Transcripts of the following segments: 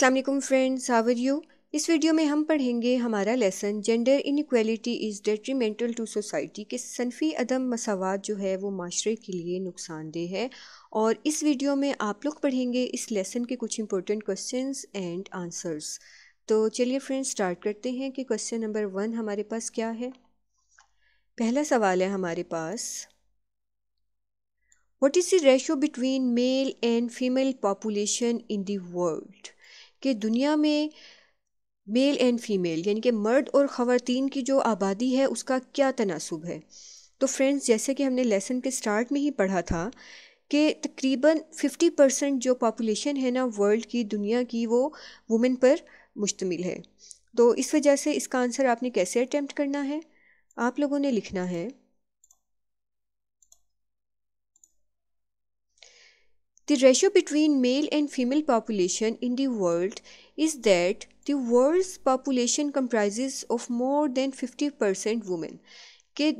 अस्सलाम वालेकुम friends how are you इस वीडियो में हम पढ़ेंगे हमारा lesson gender inequality is detrimental to society के सनफी अदम मसावत जो है वो माशरे के लिए नुकसानदेह है और इस वीडियो में आप लोग पढ़ेंगे इस लेसन के कुछ इंपॉर्टेंट क्वेश्चंस एंड आंसर्स तो चलिए फ्रेंड्स स्टार्ट करते हैं कि क्वेश्चन नंबर वन हमारे पास क्या है पहला सवाल है हमारे पास what is the ratio between male and female population in the world कि दुनिया में मेल एंड फीमेल यानी कि मर्द और ख़वातीन की जो आबादी है उसका क्या तनासब है तो फ्रेंड्स जैसे कि हमने लेसन के स्टार्ट में ही पढ़ा था कि तकरीबन 50 परसेंट जो पापोलेशन है ना वर्ल्ड की दुनिया की वो वुमेन पर मुश्तमिल है तो इस वजह से इसका आंसर आपने कैसे अटैम्प्ट करना है आप लोगों ने लिखना है The ratio between male and female population in the world is that the world's population comprises of more than 50% women के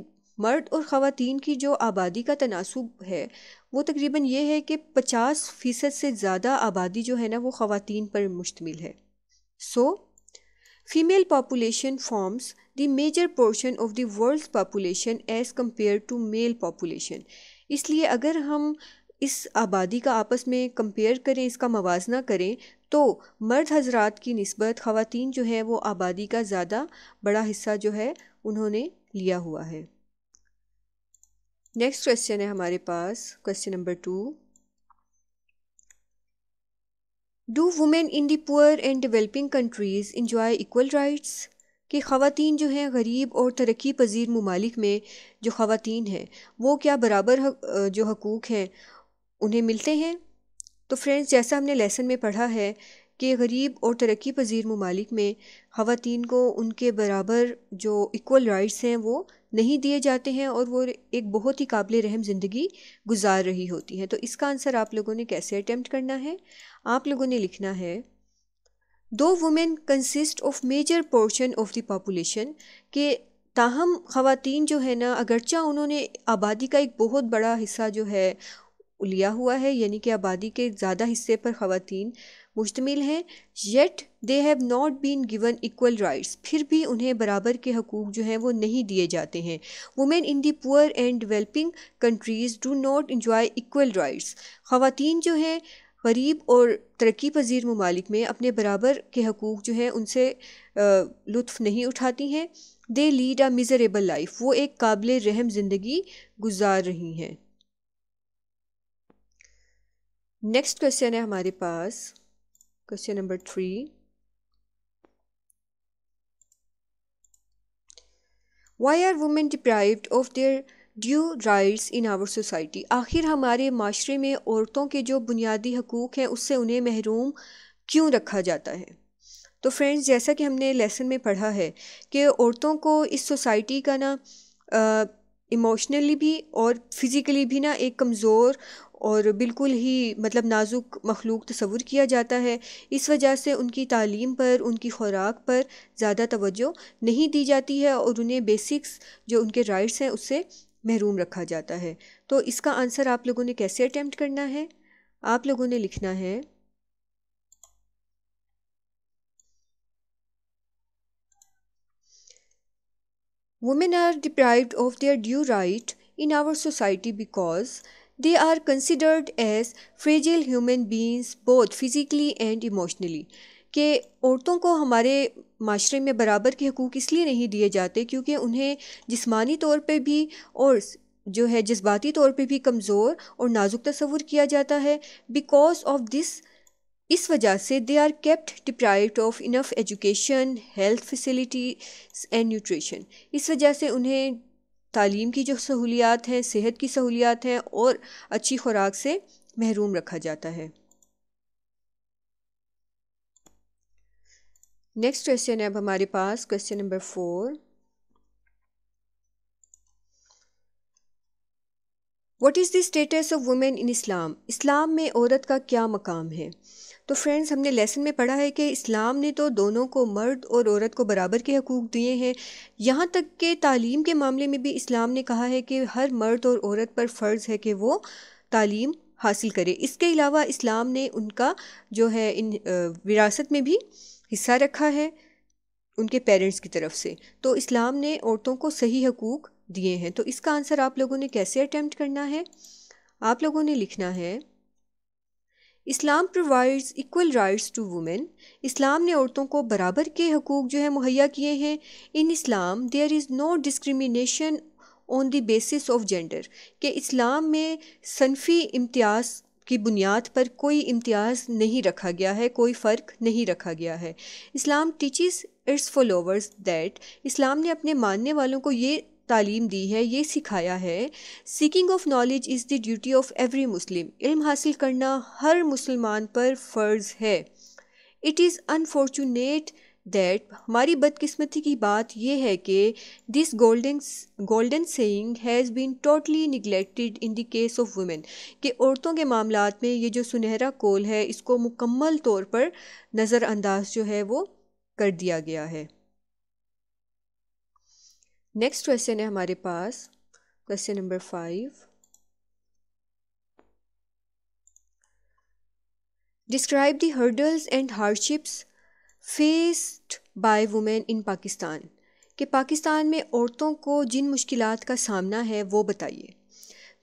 मर्द और ख़वान की जो आबादी का तनासब है वो तकरीबन ये है कि 50 फ़ीसद से ज़्यादा आबादी जो है ना वो ख़वान पर मुश्तमिल है so female population forms the major portion of the world population as compare to male population इसलिए अगर हम इस आबादी का आपस में कंपेयर करें इसका मवाजना करें तो मर्द हजरात की नस्बत ख़वातीन जो हैं वो आबादी का ज़्यादा बड़ा हिस्सा जो है उन्होंने लिया हुआ है नेक्स्ट क्वेश्चन है हमारे पास question number two do women in the poor and developing countries enjoy equal rights कि ख़वातीन जो हैं गरीब और तरक्की पजीर ममालिक में जो ख़वातीन हैं वो क्या बराबर हक, जो हकूक़ हैं उन्हें मिलते हैं तो फ्रेंड्स जैसा हमने लेसन में पढ़ा है कि गरीब और तरक्की पजीर ममालिक में ख़वान को उनके बराबर जो इक्वल राइट्स हैं वो नहीं दिए जाते हैं और वो एक बहुत ही काबिल रहम ज़िंदगी गुजार रही होती हैं तो इसका आंसर आप लोगों ने कैसे अटैम्प्ट करना है आप लोगों ने लिखना है though women consist of major portion of the population के ताहम ख़वान जो है ना अगरचा उन्होंने आबादी का एक बहुत बड़ा हिस्सा जो है लिया हुआ है यानी कि आबादी के ज़्यादा हिस्से पर ख़वान मुश्तमिल हैं yet they have not been given equal rights फिर भी उन्हें बराबर के हकूक़ जो हैं वो नहीं दिए जाते हैं women in the poor and developing countries do not enjoy equal rights ख़वान जो हैं गरीब और तरक्की पजीर ममालिक में अपने बराबर के हकूक़ जो हैं उनसे लुत्फ़ नहीं उठाती हैं they lead a miserable life वो एक काबिल रहम ज़िंदगी गुजार रही हैं नेक्स्ट क्वेश्चन है हमारे पास question number three why are women deprived of their due rights in our society आखिर हमारे माशरे में औरतों के जो बुनियादी हकूक़ हैं उससे उन्हें महरूम क्यों रखा जाता है तो फ्रेंड्स जैसा कि हमने लेसन में पढ़ा है कि औरतों को इस सोसाइटी का ना इमोशनली भी और फिज़िकली भी ना एक कमज़ोर और बिल्कुल ही मतलब नाजुक मखलूक तस्वुर किया जाता है इस वजह से उनकी तालीम पर उनकी ख़ुराक पर ज़्यादा तवज्जो नहीं दी जाती है और उन्हें बेसिक्स जो उनके राइट्स हैं उससे महरूम रखा जाता है तो इसका आंसर आप लोगों ने कैसे अटैम्प्ट करना है आप लोगों ने लिखना है women are deprived of their due right in our society because They are considered as fragile human beings both physically and emotionally. के औरतों को हमारे माशरे में बराबर के हकूक़ इसलिए नहीं दिए जाते क्योंकि उन्हें जिस्मानी तौर पे भी और जो है जज्बाती तौर पे भी कमज़ोर और नाजुक तस्वूर किया जाता है बिकॉज ऑफ दिस इस वजह से they are kept deprive of enough education health facility and nutrition इस वजह से उन्हें तालीम की जो सहूलियात हैं सेहत की सहूलियात हैं और अच्छी खुराक से महरूम रखा जाता है नेक्स्ट क्वेश्चन है अब हमारे पास question number four what is the status of women in Islam इस्लाम में औरत का क्या मकाम है तो फ्रेंड्स हमने लेसन में पढ़ा है कि इस्लाम ने तो दोनों को मर्द और औरत को बराबर के हकूक़ दिए हैं यहाँ तक के तालीम के मामले में भी इस्लाम ने कहा है कि हर मर्द और औरत पर फ़र्ज़ है कि वो तालीम हासिल करे इसके अलावा इस्लाम ने उनका जो है इन विरासत में भी हिस्सा रखा है उनके पेरेंट्स की तरफ से तो इस्लाम ने औरतों को सही हकूक़ दिए हैं तो इसका आंसर आप लोगों ने कैसे अटैम्प्ट करना है आप लोगों ने लिखना है Islam provides equal rights to women इस्लाम ने औरतों को बराबर के हकूक़ जो है मुहैया किए हैं in Islam there is no discrimination on the basis of gender के इस्लाम में सनफी इम्तियाज़ की बुनियाद पर कोई इम्तियाज़ नहीं रखा गया है कोई फ़र्क नहीं रखा गया है Islam teaches its followers that इस्लाम ने अपने मानने वालों को ये तालीम दी है ये सिखाया है seeking of knowledge is the duty of every Muslim इल्म हासिल करना हर मुसलमान पर फ़र्ज़ है इट इज़ अनफॉर्चुनेट दैट हमारी बदकिस्मती की बात यह है कि this golden golden saying has been totally neglected in the case of women कि औरतों के मामला में ये जो सुनहरा कोल है इसको मुकम्मल तौर पर नज़रअंदाज जो है वो कर दिया गया है नेक्स्ट क्वेश्चन है हमारे पास question number five describe the hurdles and hardships faced by women in Pakistan कि पाकिस्तान में औरतों को जिन मुश्किलात का सामना है वो बताइए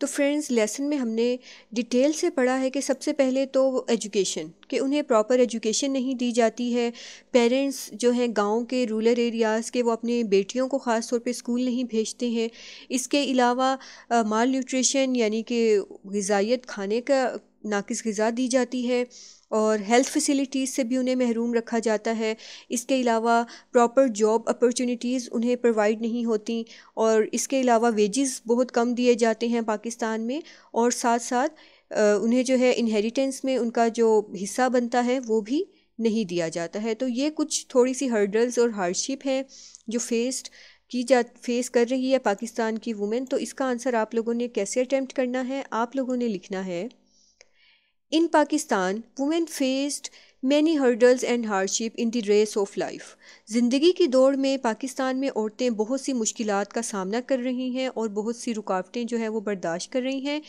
तो फ्रेंड्स लेसन में हमने डिटेल से पढ़ा है कि सबसे पहले तो एजुकेशन कि उन्हें प्रॉपर एजुकेशन नहीं दी जाती है पेरेंट्स जो हैं गांव के रूरल एरियाज़ के वो अपने बेटियों को ख़ास तौर पे स्कूल नहीं भेजते हैं इसके अलावा माल न्यूट्रिशन यानी कि गजाइत खाने का नाकिस गज़ा दी जाती है और हेल्थ फैसिलिटीज़ से भी उन्हें महरूम रखा जाता है इसके अलावा प्रॉपर जॉब अपॉर्चुनिटीज़ उन्हें प्रोवाइड नहीं होती और इसके अलावा वेजेस बहुत कम दिए जाते हैं पाकिस्तान में और साथ साथ उन्हें जो है इनहेरिटेंस में उनका जो हिस्सा बनता है वो भी नहीं दिया जाता है तो ये कुछ थोड़ी सी हर्डल्स और हार्डशिप हैं जो फेस्ड की जा फेस कर रही है पाकिस्तान की वुमेन तो इसका आंसर आप लोगों ने कैसे अटैम्प्ट करना है आप लोगों ने लिखना है In Pakistan, women faced many hurdles and hardship in the race of life ज़िंदगी की दौड़ में पाकिस्तान में औरतें बहुत सी मुश्किल का सामना कर रही हैं और बहुत सी रुकावटें जो हैं वो बर्दाश्त कर रही हैं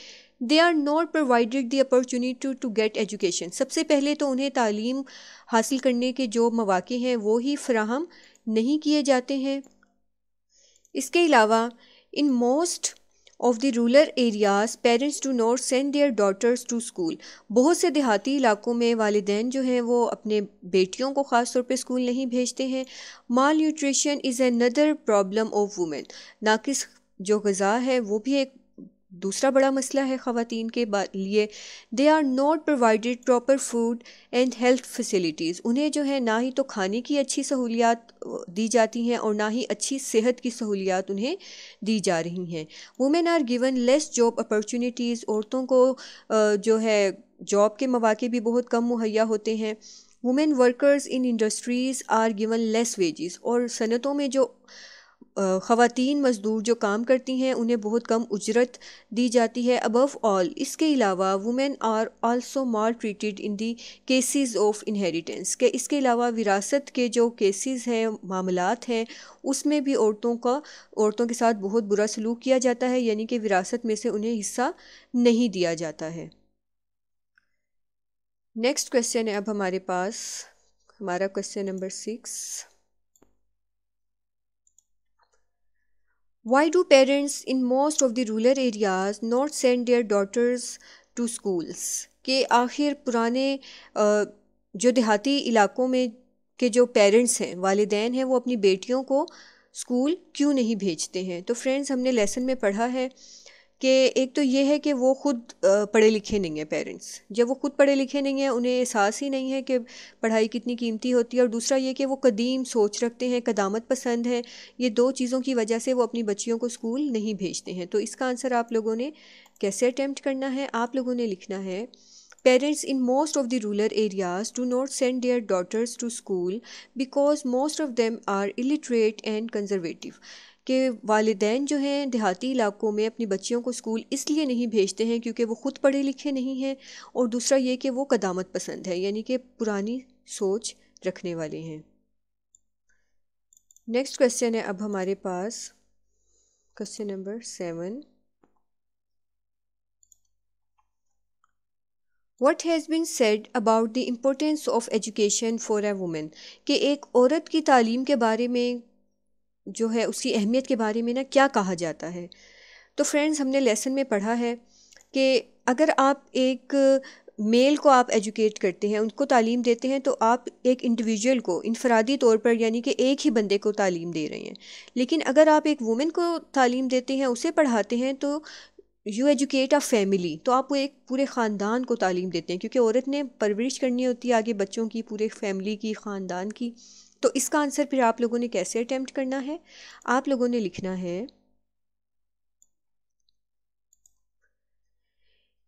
they are not provided the opportunity to get education सबसे पहले तो उन्हें तालीम हासिल करने के जो मौाक़े हैं वो ही फ्राहम नहीं किए जाते हैं इसके अलावा in most of the rural areas parents to not send their daughters to school बहुत से देहाती इलाकों में वालदेन जो हैं वो अपने बेटियों को ख़ास तौर पे स्कूल नहीं भेजते हैं malnutrition is another problem of women नाकिस जो गज़ा है वो भी एक दूसरा बड़ा मसला है ख़वान के लिए they are not provided proper food and health facilities उन्हें जो है ना ही तो खाने की अच्छी सहूलियात दी जाती हैं और ना ही अच्छी सेहत की सहूलियात उन्हें दी जा रही हैं women are given less job opportunities औरतों को जो है जॉब के मौाक़े भी बहुत कम मुहैया होते हैं women workers in industries are given less wages और सनतों में जो ख़वान मज़दूर जो काम करती हैं उन्हें बहुत कम उजरत दी जाती है अबव ऑल इसके अलावा women are also maltreated in the cases of inheritance के इसके अलावा विरासत के जो केसेस हैं मामलात हैं उसमें भी औरतों का औरतों के साथ बहुत बुरा सलूक किया जाता है यानी कि विरासत में से उन्हें हिस्सा नहीं दिया जाता है नेक्स्ट क्वेश्चन है अब हमारे पास हमारा question number six Why do parents in most of the rural areas not send their daughters to schools? के आखिर पुराने जो देहाती इलाकों में के जो पेरेंट्स हैं वालदेन हैं वो अपनी बेटियों को स्कूल क्यों नहीं भेजते हैं तो फ्रेंड्स हमने लेसन में पढ़ा है कि एक तो ये है कि वो ख़ुद पढ़े लिखे नहीं हैं पेरेंट्स जब वो ख़ुद पढ़े लिखे नहीं हैं उन्हें एहसास ही नहीं है कि पढ़ाई कितनी कीमती होती है और दूसरा ये कि वो कदीम सोच रखते हैं कदामत पसंद है ये दो चीज़ों की वजह से वो अपनी बच्चियों को स्कूल नहीं भेजते हैं तो इसका आंसर आप लोगों ने कैसे अटैम्प्ट करना है आप लोगों ने लिखना है Parents in most of the rural areas do not send their daughters to school because most of them are illiterate and conservative. कि वालदेन जो हैं देहाती इलाकों में अपनी बच्चियों को स्कूल इसलिए नहीं भेजते हैं क्योंकि वो ख़ुद पढ़े लिखे नहीं हैं और दूसरा ये कि वो कदामत पसंद है यानी कि पुरानी सोच रखने वाले हैं नेक्स्ट क्वेश्चन है अब हमारे पास question number seven what has been said about the importance of education for a women कि एक औरत की तालीम के बारे में जो है उसकी अहमियत के बारे में ना क्या कहा जाता है तो फ्रेंड्स हमने लेसन में पढ़ा है कि अगर आप एक मेल को आप एजुकेट करते हैं उनको तालीम देते हैं तो आप एक इंडिविजुअल को इनफरादी तौर पर यानी कि एक ही बंदे को तालीम दे रहे हैं लेकिन अगर आप एक वुमेन को तालीम देते हैं उसे पढ़ाते हैं तो यू एजुकेट अ फैमिली तो आप वो एक पूरे ख़ानदान को तालीम देते हैं क्योंकि औरत ने परवरिश करनी होती है आगे बच्चों की पूरे फैमिली की ख़ानदान की तो इसका आंसर फिर आप लोगों ने कैसे अटैम्प्ट करना है आप लोगों ने लिखना है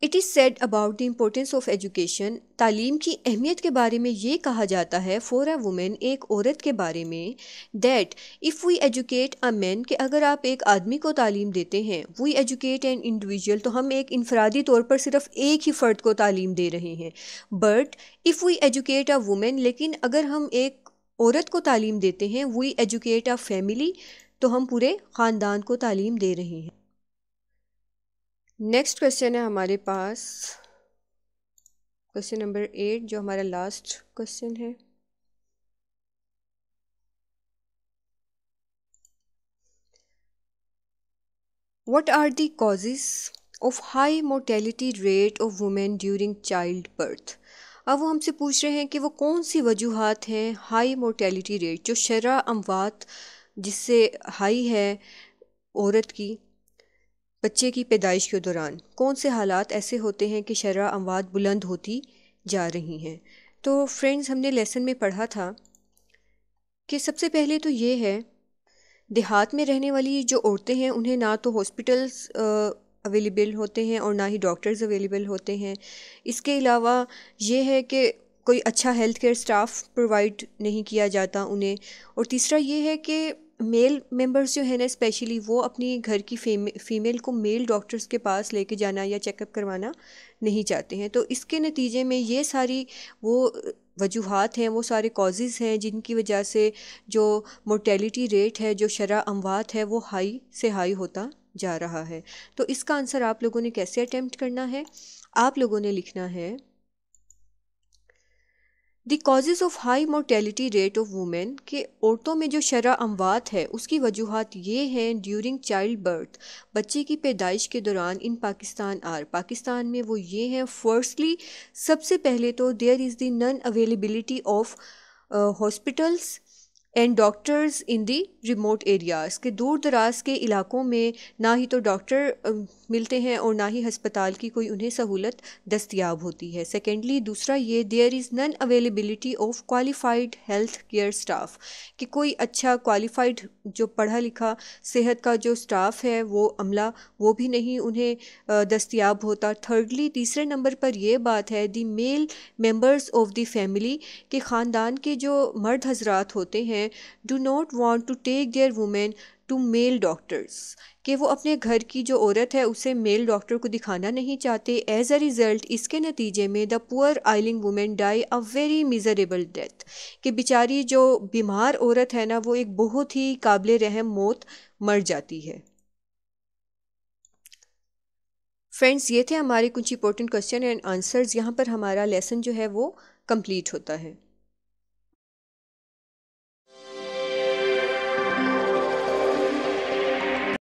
it is said about the importance of education तालीम की अहमियत के बारे में ये कहा जाता है फॉर अ वुमेन एक औरत के बारे में that if we educate a man कि अगर आप एक आदमी को तालीम देते हैं वी एजुकेट एन इंडिविजुअल तो हम एक इनफरादी तौर पर सिर्फ एक ही फ़र्द को तालीम दे रहे हैं but if we educate a women लेकिन अगर हम एक औरत को तालीम देते हैं वी एजुकेट अ फैमिली तो हम पूरे ख़ानदान को तालीम दे रहे हैं नेक्स्ट क्वेश्चन है हमारे पास क्वेश्चन नंबर एट जो हमारा लास्ट क्वेश्चन है are the the of high mortality rate of women during child birth अब वो हमसे पूछ रहे हैं कि वो कौन सी वजूहत हैं हाई मोर्टेलिटी रेट जो शरा अमवात जिससे हाई है औरत की बच्चे की पैदाइश के दौरान कौन से हालात ऐसे होते हैं कि शरा अमवात बुलंद होती जा रही हैं तो फ्रेंड्स हमने लेसन में पढ़ा था कि सबसे पहले तो ये है देहात में रहने वाली जो औरतें हैं उन्हें ना तो हॉस्पिटल्स अवेलेबल होते हैं और ना ही डॉक्टर्स अवेलेबल होते हैं इसके अलावा ये है कि कोई अच्छा हेल्थ केयर स्टाफ प्रोवाइड नहीं किया जाता उन्हें और तीसरा ये है कि मेल मेंबर्स जो है ना स्पेशली वो अपनी घर की फेमे फ़ीमेल को मेल डॉक्टर्स के पास लेके जाना या चेकअप करवाना नहीं चाहते हैं तो इसके नतीजे में ये सारी वो वजूहत हैं वो सारे कॉजेज़ हैं जिनकी वजह से जो मोर्टेलिटी रेट है जो शरा अमवात है वो हाई से हाई होता जा रहा है तो इसका आंसर आप लोगों ने कैसे अटैम्प्ट करना है आप लोगों ने लिखना है the causes of high mortality rate of women के औरतों में जो शरा अमवात है उसकी वजूहत ये हैं ड्यूरिंग चाइल्ड बर्थ बच्चे की पैदाइश के दौरान इन पाकिस्तान आर पाकिस्तान में वो ये हैं फर्स्टली सबसे पहले तो there is the non availability of hospitals and doctors in the remote areas के दूर दराज के इलाकों में ना ही तो डॉक्टर मिलते हैं और ना ही हस्पताल की कोई उन्हें सहूलत दस्तियाब होती है सेकेंडली दूसरा ये there is non availability of qualified health care staff कि कोई अच्छा क्वालिफाइड जो पढ़ा लिखा सेहत का जो स्टाफ है वो अमला वो भी नहीं उन्हें दस्तियाब होता थर्डली तीसरे नंबर पर यह बात है the male members of the family के ख़ानदान के जो मर्द हजरात होते हैं do not want to take their women to male doctors कि वो अपने घर की जो औरत है उसे मेल डॉक्टर को दिखाना नहीं चाहते एज अ रिज़ल्ट इसके नतीजे में the poor ailing women die a very miserable death कि बेचारी जो बीमार औरत है ना वो एक बहुत ही काबिल रहम मौत मर जाती है फ्रेंड्स ये थे हमारे कुछ इंपॉर्टेंट क्वेश्चन एंड आंसर्स यहाँ पर हमारा लेसन जो है वो कंप्लीट होता है